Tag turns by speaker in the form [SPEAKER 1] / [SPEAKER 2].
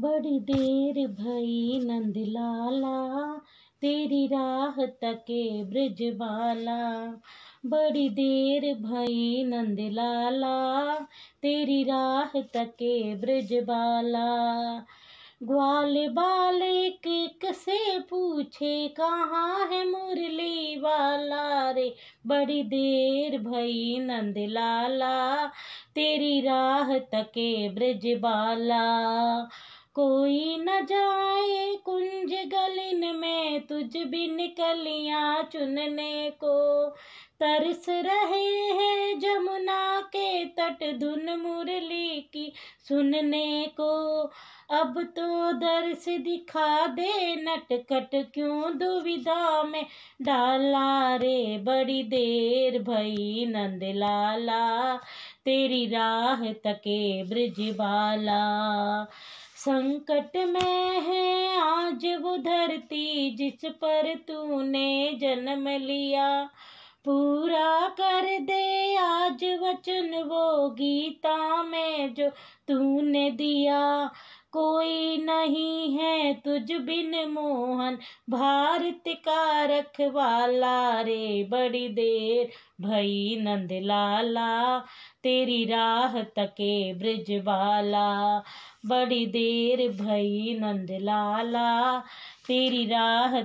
[SPEAKER 1] बड़ी देर भई नंदलाला तेरी राह तके ब्रजवाला बड़ी देर भई नंदलाला तेरी राह तके ब्रजवाला ग्वाल बाल एक एक से पूछे कहाँ है मुरली वाला रे बड़ी देर भई नंदलाला तेरी राह तके ब्रजवाला कोई न जाए कुंज गलिन में तुझ बिन कलियां चुनने को तरस रहे हैं जमुना के तट धुन मुरली की सुनने को अब तो दर्श दिखा दे नटखट क्यों दुविधा में डाला रे बड़ी देर भई नंद लाला तेरी राह तके बाला संकट में है आज वो धरती जिस पर तूने जन्म लिया पूरा कर दे आज वचन वो गीता में जो तूने दिया कोई नहीं है तुझ बिन मोहन भारत का रखवाला रे बड़ी देर भई नंद लाला तेरी राह तके ब्रिजवाला बड़ी देर भई नंद लाला तेरी राह